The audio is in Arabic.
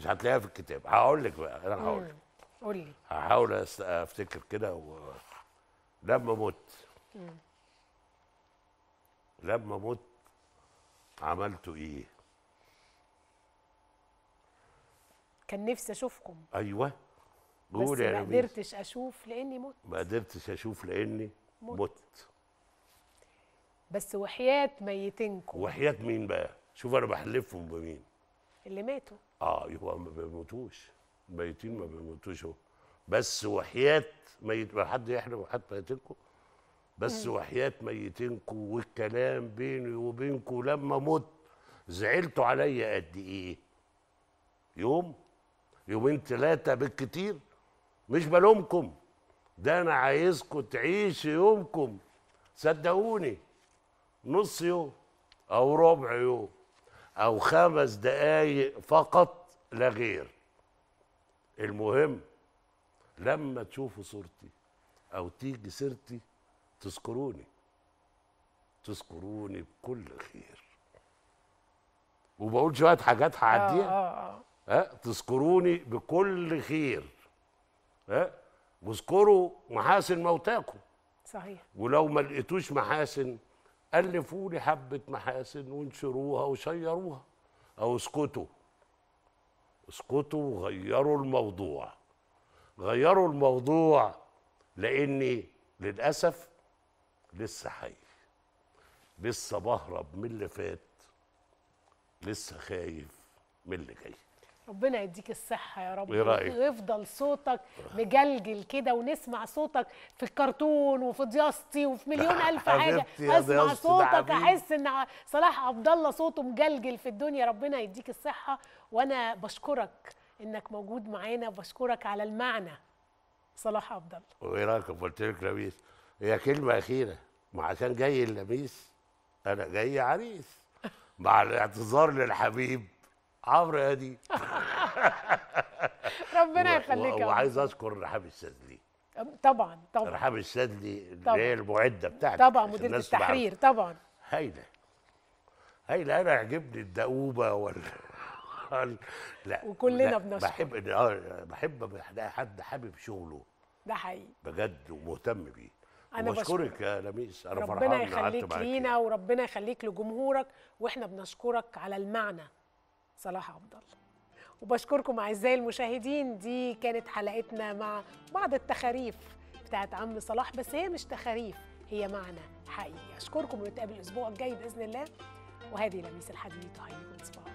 مش هتلاقيها في الكتاب هقول لك بقى انا هقول لك قول لي هحاول افتكر كده و... لما مت لما مت عملتوا ايه كان نفسي اشوفكم ايوه بس ما قدرتش اشوف لاني مت ما قدرتش اشوف لاني مت, مت. بس وحياه ميتينكم وحياه مين بقى شوف انا بحلفهم بمين اللي ماتوا اه يبقى ما بيموتوش ميتين ما بيموتوش هو بس وحياة ميت ما حد يحرم حد ميتينكم بس وحياة ميتينكم والكلام بيني وبينكم لما مت زعلتوا عليا قد ايه؟ يوم يومين ثلاثة بالكتير مش بلومكم ده انا عايزكم تعيشوا يومكم صدقوني نص يوم او ربع يوم او خمس دقايق فقط لا غير المهم لما تشوفوا صورتي او تيجي سيرتي تذكروني تذكروني بكل خير وبقول شويه حاجات هعديها آه آه. آه. تذكروني بكل خير ها واذكروا محاسن موتاكم صحيح ولو ما لقيتوش محاسن ألفوا لي حبة محاسن وانشروها وشيروها أو اسكتوا اسكتوا وغيروا الموضوع غيروا الموضوع لأني للأسف لسه حي لسه بهرب من اللي فات لسه خايف من اللي جاي ربنا يديك الصحة يا رب إيه رأيك؟ ويفضل صوتك مجلجل كده ونسمع صوتك في الكرتون وفي ضياستي وفي مليون ألف حاجة أسمع صوتك أحس إن صلاح عبد الله صوته مجلجل في الدنيا ربنا يديك الصحة وأنا بشكرك إنك موجود معانا بشكرك على المعنى صلاح عبد الله وإيه رأيك قلت لك لميس هي كلمة أخيرة ما عشان جاي اللميس أنا جاي عريس مع الاعتذار للحبيب عمرو أديب ربنا يخليك وعايز اذكر رحاب السدلي طبعا طبعا رحاب السدلي اللي هي المعده بتاعتي طبعا مدير التحرير طبعا هايله هايله انا يعجبني الدؤوبه وال لا وكلنا بنشكر بحب آه، بحب بحب حد حابب شغله ده حقيقي بجد ومهتم بيه انا بشكرك يا لميس انا فرحان ربنا يخليك لينا يعني. وربنا يخليك لجمهورك واحنا بنشكرك على المعنى صلاح عبد الله وبشكركم اعزائي المشاهدين دي كانت حلقتنا مع بعض التخاريف بتاعت عم صلاح بس هي مش تخاريف هي معنى حقيقي اشكركم ونتقابل الاسبوع الجاي باذن الله وهذه لميس الحديد تحييكم صباح